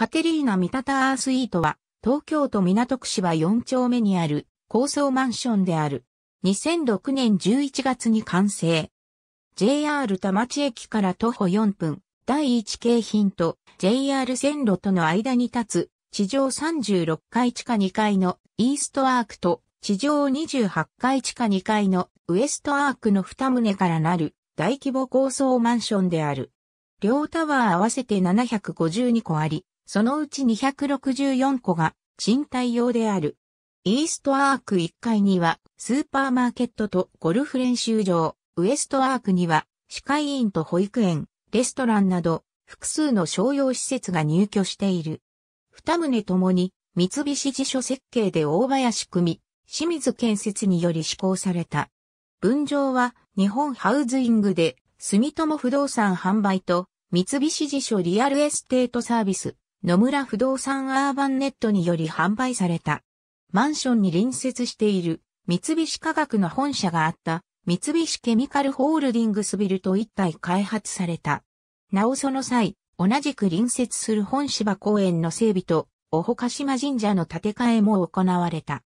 カテリーナ・ミタタアースイートは、東京都港区芝4丁目にある高層マンションである。2006年11月に完成。JR 田町駅から徒歩4分、第1京浜と JR 線路との間に立つ、地上36階地下2階のイーストアークと地上28階地下2階のウエストアークの2棟からなる大規模高層マンションである。両タワー合わせて752個あり、そのうち264個が賃貸用である。イーストアーク1階にはスーパーマーケットとゴルフ練習場、ウエストアークには歯科医院と保育園、レストランなど複数の商用施設が入居している。二棟ともに三菱辞書設計で大林組、清水建設により施行された。分譲は日本ハウズイングで住友不動産販売と三菱辞書リアルエステートサービス野村不動産アーバンネットにより販売された。マンションに隣接している三菱化学の本社があった三菱ケミカルホールディングスビルと一体開発された。なおその際、同じく隣接する本芝公園の整備と、おほか島神社の建て替えも行われた。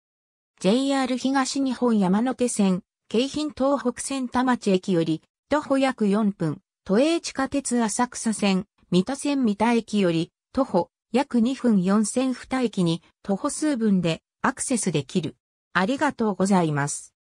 JR 東日本山手線、京浜東北線田町駅より、徒歩約4分、都営地下鉄浅草線、三田線三田駅より、徒歩約2分4000二駅に徒歩数分でアクセスできる。ありがとうございます。